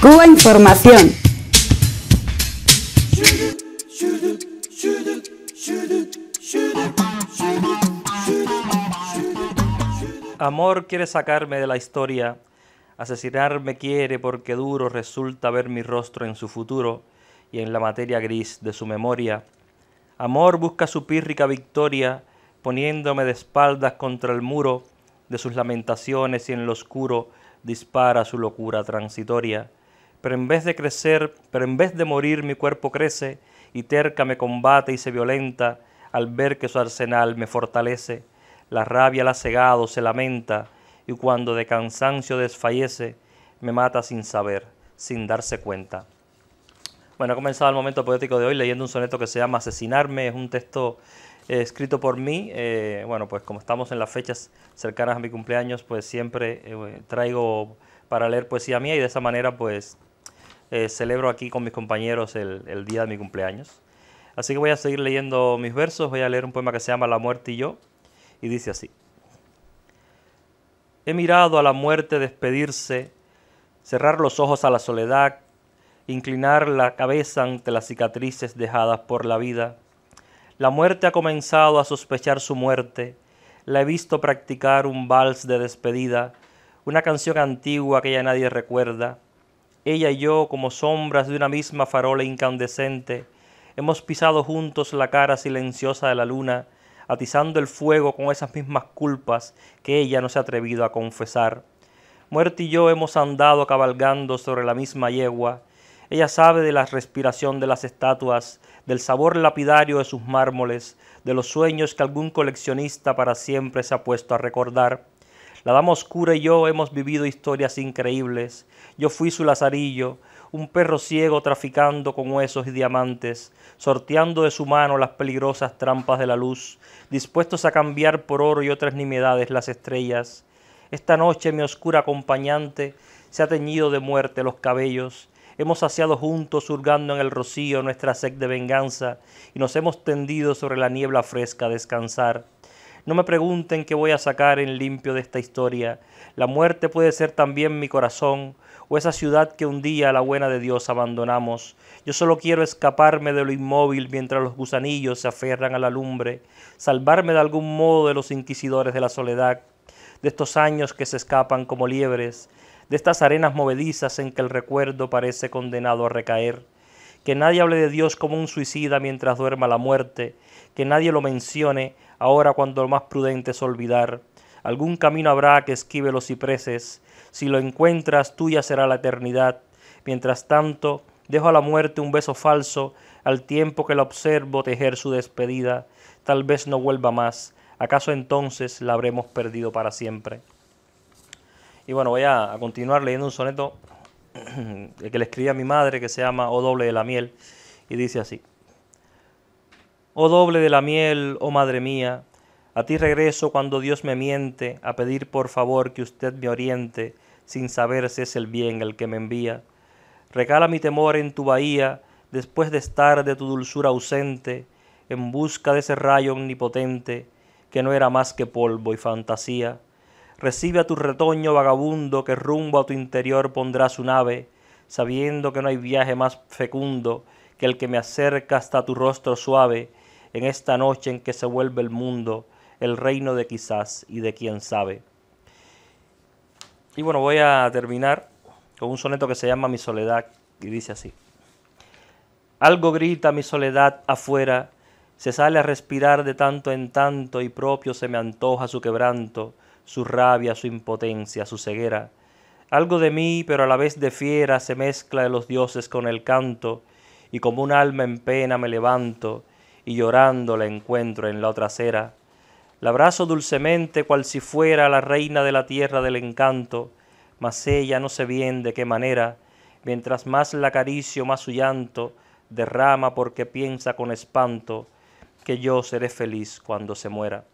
Cuba Información. Amor quiere sacarme de la historia, asesinarme quiere porque duro resulta ver mi rostro en su futuro y en la materia gris de su memoria. Amor busca su pírrica victoria, poniéndome de espaldas contra el muro de sus lamentaciones y en lo oscuro dispara su locura transitoria pero en vez de crecer, pero en vez de morir, mi cuerpo crece y terca me combate y se violenta al ver que su arsenal me fortalece. La rabia la cegado, se lamenta y cuando de cansancio desfallece, me mata sin saber, sin darse cuenta. Bueno, he comenzado el momento poético de hoy leyendo un soneto que se llama Asesinarme, es un texto eh, escrito por mí. Eh, bueno, pues como estamos en las fechas cercanas a mi cumpleaños, pues siempre eh, traigo para leer poesía mía y de esa manera pues eh, celebro aquí con mis compañeros el, día de mi cumpleaños. Así que voy a seguir leyendo mis versos, voy a leer un poema que se llama La muerte y yo, y dice así. He mirado a la muerte despedirse, cerrar los ojos a la soledad, inclinar la cabeza ante las cicatrices dejadas por la vida. La muerte ha comenzado a sospechar su muerte, la he visto practicar un vals de despedida, una canción antigua que ya nadie recuerda ella y yo como sombras de una misma farola incandescente, hemos pisado juntos la cara silenciosa de la luna, atizando el fuego con esas mismas culpas que ella no se ha atrevido a confesar. Muerte y yo hemos andado cabalgando sobre la misma yegua. Ella sabe de la respiración de las estatuas, del sabor lapidario de sus mármoles, de los sueños que algún coleccionista para siempre se ha puesto a recordar. La dama oscura y yo hemos vivido historias increíbles. Yo fui su lazarillo, un perro ciego traficando con huesos y diamantes, sorteando de su mano las peligrosas trampas de la luz, dispuestos a cambiar por oro y otras nimiedades las estrellas. Esta noche mi oscura acompañante se ha teñido de muerte los cabellos, hemos saciado juntos, surgando en el rocío nuestra sed de venganza, y nos hemos tendido sobre la niebla fresca a descansar. No me pregunten qué voy a sacar en limpio de esta historia. La muerte puede ser también mi corazón o esa ciudad que un día a la buena de Dios abandonamos. Yo solo quiero escaparme de lo inmóvil mientras los gusanillos se aferran a la lumbre, salvarme de algún modo de los inquisidores de la soledad, de estos años que se escapan como liebres, de estas arenas movedizas en que el recuerdo parece condenado a recaer que nadie hable de Dios como un suicida mientras duerma la muerte, que nadie lo mencione ahora cuando lo más prudente es olvidar. Algún camino habrá que esquive los cipreses, si lo encuentras tuya será la eternidad. Mientras tanto, dejo a la muerte un beso falso, al tiempo que la observo tejer su despedida. Tal vez no vuelva más, acaso entonces la habremos perdido para siempre. Y bueno, voy a, continuar leyendo un soneto el que le escribí a mi madre que se llama O doble de la miel y dice así. O doble de la miel, oh madre mía, a ti regreso cuando Dios me miente a pedir por favor que usted me oriente sin saber si es el bien el que me envía. Regala mi temor en tu bahía después de estar de tu dulzura ausente en busca de ese rayo omnipotente que no era más que polvo y fantasía. Recibe a tu retoño vagabundo que rumbo a tu interior pondrá su nave, sabiendo que no hay viaje más fecundo que el que me acerca hasta tu rostro suave, en esta noche en que se vuelve el mundo, el reino de quizás y de quién sabe. Y bueno, voy a terminar con un soneto que se llama Mi soledad y dice así. Algo grita mi soledad afuera, se sale a respirar de tanto en tanto y propio se me antoja su quebranto su rabia, su impotencia, su ceguera. Algo de mí, pero a la vez de fiera, se mezcla de los dioses con el canto, y como un alma en pena me levanto, y llorando la encuentro en la otra acera. La abrazo dulcemente cual si fuera la reina de la tierra del encanto, mas ella no sé bien de qué manera, mientras más la acaricio, más su llanto derrama porque piensa con espanto que yo seré feliz cuando se muera.